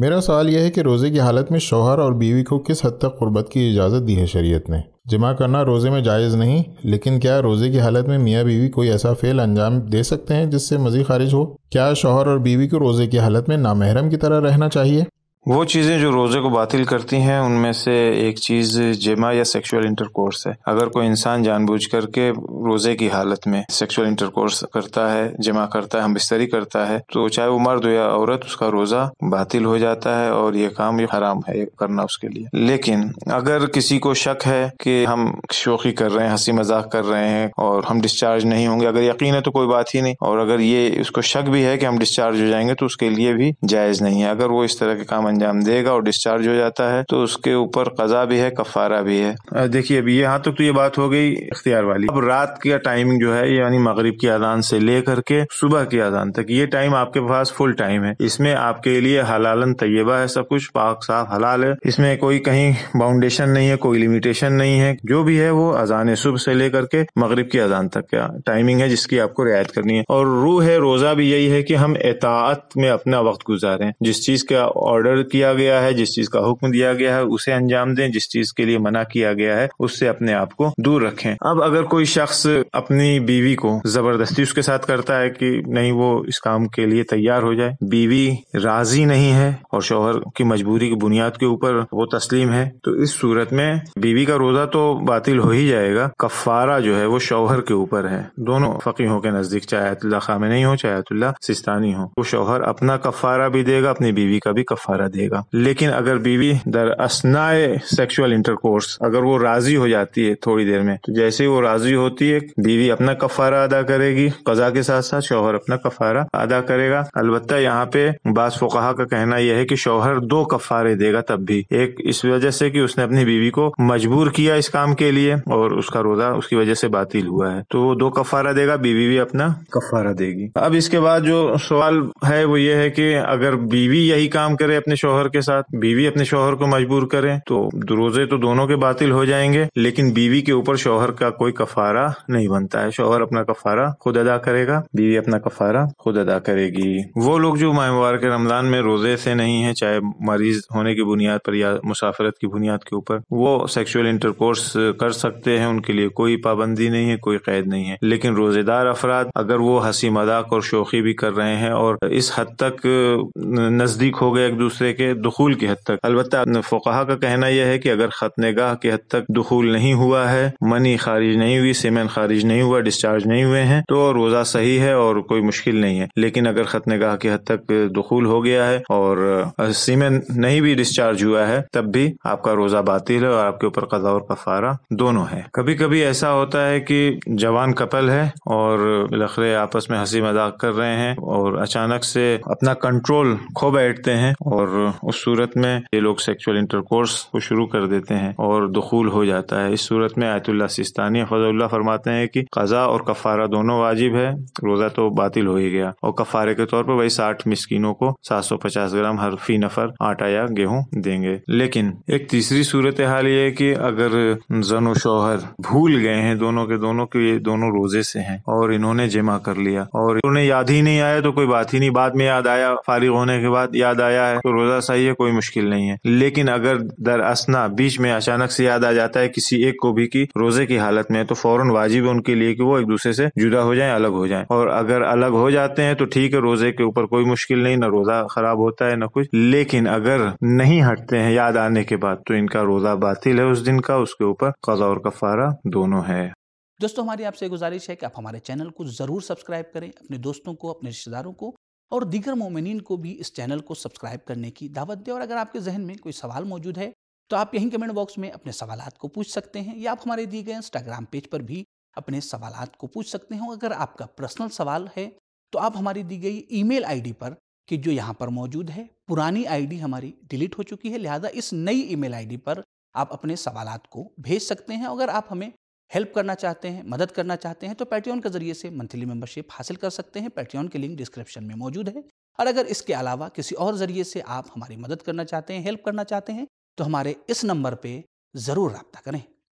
मेरा सवाल यह है कि रोज़े की हालत में शोहर और बीवी को किस हद तक गुर्बत की इजाज़त दी है शरीयत ने जमा करना रोज़े में जायज़ नहीं लेकिन क्या रोज़े की हालत में मियाँ बीवी कोई ऐसा फ़ेल अंजाम दे सकते हैं जिससे मज़ी खारिज हो क्या शोहर और बीवी को रोज़े की हालत में नामहरम की तरह रहना चाहिए वो चीज़ें जो रोज़े को बातिल करती हैं उनमें से एक चीज़ जमा या सेक्सुअल इंटरकोर्स है अगर कोई इंसान जानबूझ करके रोज़े की हालत में सेक्सुअल इंटरकोर्स करता है जमा करता है हम बिस्तरी करता है तो चाहे वो मर्द हो या औरत उसका रोज़ा बातिल हो जाता है और ये काम ये हराम है करना उसके लिए लेकिन अगर किसी को शक है कि हम शोखी कर रहे हैं हंसी मजाक कर रहे हैं और हम डिस्चार्ज नहीं होंगे अगर यकीन है तो कोई बात ही नहीं और अगर ये उसको शक भी है कि हम डिस्चार्ज हो जाएंगे तो उसके लिए भी जायज़ नहीं है अगर वो इस तरह के काम अंजाम देगा और डिस्चार्ज हो जाता है तो उसके ऊपर कजा भी है कफारा भी है देखिए अभी यहाँ तक तो ये बात हो गई अख्तियार वाली अब रात का टाइमिंग जो है यानी मगरब की अजान से लेकर के सुबह की अजान तक ये टाइम आपके पास फुल टाइम है इसमें आपके लिए हलालन तयबा है सब कुछ पाक साफ हलाल है इसमें कोई कहीं बाउंडेशन नहीं है कोई लिमिटेशन नहीं है जो भी है वो अजान सुबह से लेकर के मगरब की अजान तक का टाइमिंग है जिसकी आपको रियायत करनी है और रूह है रोजा भी यही है कि हम एतात में अपना वक्त गुजारें जिस चीज का ऑर्डर किया गया है जिस चीज का हुक्म दिया गया है उसे अंजाम दें जिस चीज के लिए मना किया गया है उससे अपने आप को दूर रखें अब अगर कोई शख्स अपनी बीवी को जबरदस्ती उसके साथ करता है कि नहीं वो इस काम के लिए तैयार हो जाए बीवी राजी नहीं है और शोहर की मजबूरी की बुनियाद के ऊपर वो तस्लीम है तो इस सूरत में बीवी का रोजा तो बातिल हो ही जाएगा कफारा जो है वो शोहर के ऊपर है दोनों फकीहों के नजदीक चाहे अतुल्ला नहीं हो चाहे अतुल्ला सिस्तानी हो वो शोहर अपना कफारा भी देगा अपनी बीवी का भी कफारा देगा लेकिन अगर बीवी दर असनाए सेक्सुअल इंटरकोर्स अगर वो राजी हो जाती है थोड़ी देर में तो जैसे ही वो राजी होती है बीवी अपना कफारा अदा करेगी कजा के साथ साथ शोहर अपना कफारा अदा करेगा अलबत्ता यहाँ पे बास फुकाहा का कहना यह है कि शोहर दो कफारे देगा तब भी एक इस वजह से कि उसने अपनी बीवी को मजबूर किया इस काम के लिए और उसका रोजा उसकी वजह से बातिल हुआ है तो वो दो कफारा देगा बीवी भी अपना कफारा देगी अब इसके बाद जो सवाल है वो ये है कि अगर बीवी यही काम करे अपने शोहर के साथ बीवी अपने शोहर को मजबूर करे तो रोजे तो दोनों के बातिल हो जाएंगे लेकिन बीवी के ऊपर शोहर का कोई कफारा नहीं बनता है शोहर अपना कफारा खुद अदा करेगा बीवी अपना कफारा खुद अदा करेगी वो लोग जो माह मुबारक रमजान में रोजे से नहीं है चाहे मरीज होने की बुनियाद पर या मुसाफरत की बुनियाद के ऊपर वो सेक्सुअल इंटरकोर्स कर सकते हैं उनके लिए कोई पाबंदी नहीं है कोई कैद नहीं है लेकिन रोजेदार अफराद अगर वो हंसी मजाक और शोखी भी कर रहे हैं और इस हद तक नजदीक हो गए एक दूसरे दूसरे के दखूल की हद तक अलबत् फ़ुकाहा का कहना यह है कि अगर गाह की हद तक दखूल नहीं हुआ है मनी खारिज नहीं हुई सीमेंट खारिज नहीं हुआ डिस्चार्ज नहीं हुए हैं तो रोज़ा सही है और कोई मुश्किल नहीं है लेकिन अगर खतनेगाह की हद तक दखूल हो गया है और सीमेंट नहीं भी डिस्चार्ज हुआ है तब भी आपका रोज़ा बातिल है और आपके ऊपर कजा और कफारा दोनों है कभी कभी ऐसा होता है कि जवान कपल है और लखरे आपस में हंसी मजाक कर रहे हैं और अचानक से अपना कंट्रोल खो बैठते हैं और उस सूरत में ये लोग सेक्सुअल इंटरकोर्स को शुरू कर देते हैं और दखूल हो जाता है इस सूरत में आयतुल्ला सिस्तानी फजल्ला फरमाते हैं कि कज़ा और कफ़ारा दोनों वाजिब है रोज़ा तो बातिल हो ही गया और कफ़ारे के तौर पर वही साठ मिसकिनों को सात सौ पचास ग्राम हर फी नफर आटा या गेहूँ देंगे लेकिन एक तीसरी सूरत हाल ये है कि अगर जन शोहर भूल गए हैं दोनों के दोनों के ये दोनों रोजे से हैं और इन्होंने जमा कर लिया और उन्हें याद ही नहीं आया तो कोई बात ही नहीं बाद में याद आया फारिग होने के बाद याद आया है तो रोज़ा सही है कोई मुश्किल नहीं है लेकिन अगर दर असना बीच में अचानक से याद आ जाता है किसी एक को भी की रोजे की हालत में तो फौरन वाजिब है उनके लिए कि वो एक दूसरे से जुदा हो जाए अलग हो जाए और अगर अलग हो जाते हैं तो ठीक है रोजे के ऊपर कोई मुश्किल नहीं ना रोजा खराब होता है ना कुछ लेकिन अगर नहीं हटते हैं याद आने के बाद तो इनका रोजा बातिल है उस दिन का उसके ऊपर कजा और कफारा दोनों है दोस्तों हमारी आपसे गुजारिश है कि आप हमारे चैनल को ज़रूर सब्सक्राइब करें अपने दोस्तों को अपने रिश्तेदारों को और दीगर मोमिन को भी इस चैनल को सब्सक्राइब करने की दावत दें और अगर आपके जहन में कोई सवाल मौजूद है तो आप यहीं कमेंट बॉक्स में अपने सवाल को पूछ सकते हैं या आप हमारे दिए गए इंस्टाग्राम पेज पर भी अपने सवाल को पूछ सकते हैं अगर आपका पर्सनल सवाल है तो आप हमारी दी गई ईमेल आईडी पर कि जो यहाँ पर मौजूद है पुरानी आईडी हमारी डिलीट हो चुकी है लिहाजा इस नई ईमेल आईडी पर आप अपने सवाल को भेज सकते हैं अगर आप हमें हेल्प करना चाहते हैं मदद करना चाहते हैं तो पैट्रियन के जरिए से मंथली मेंबरशिप हासिल कर सकते हैं पैट्रियन के लिंक डिस्क्रिप्शन में मौजूद है और अगर इसके अलावा किसी और ज़रिए से आप हमारी मदद करना चाहते हैं हेल्प करना चाहते हैं तो हमारे इस नंबर पर ज़रूर रबता करें